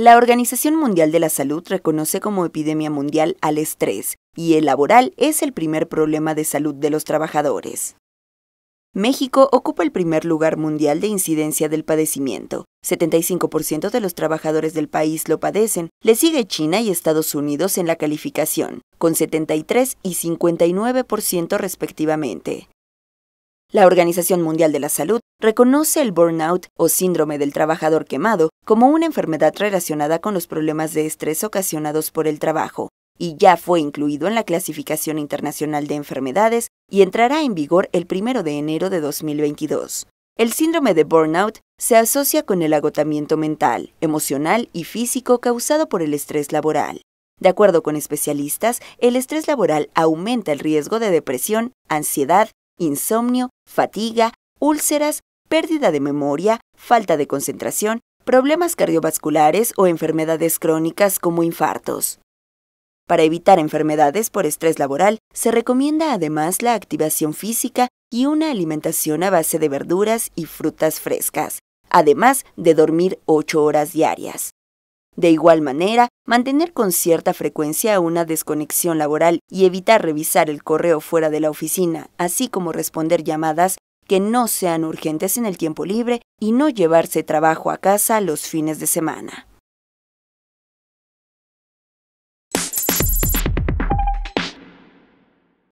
La Organización Mundial de la Salud reconoce como epidemia mundial al estrés y el laboral es el primer problema de salud de los trabajadores. México ocupa el primer lugar mundial de incidencia del padecimiento. 75% de los trabajadores del país lo padecen, le sigue China y Estados Unidos en la calificación, con 73 y 59% respectivamente. La Organización Mundial de la Salud reconoce el burnout o síndrome del trabajador quemado como una enfermedad relacionada con los problemas de estrés ocasionados por el trabajo, y ya fue incluido en la clasificación internacional de enfermedades y entrará en vigor el 1 de enero de 2022. El síndrome de burnout se asocia con el agotamiento mental, emocional y físico causado por el estrés laboral. De acuerdo con especialistas, el estrés laboral aumenta el riesgo de depresión, ansiedad, insomnio, fatiga, úlceras pérdida de memoria, falta de concentración, problemas cardiovasculares o enfermedades crónicas como infartos. Para evitar enfermedades por estrés laboral, se recomienda además la activación física y una alimentación a base de verduras y frutas frescas, además de dormir 8 horas diarias. De igual manera, mantener con cierta frecuencia una desconexión laboral y evitar revisar el correo fuera de la oficina, así como responder llamadas que no sean urgentes en el tiempo libre y no llevarse trabajo a casa los fines de semana.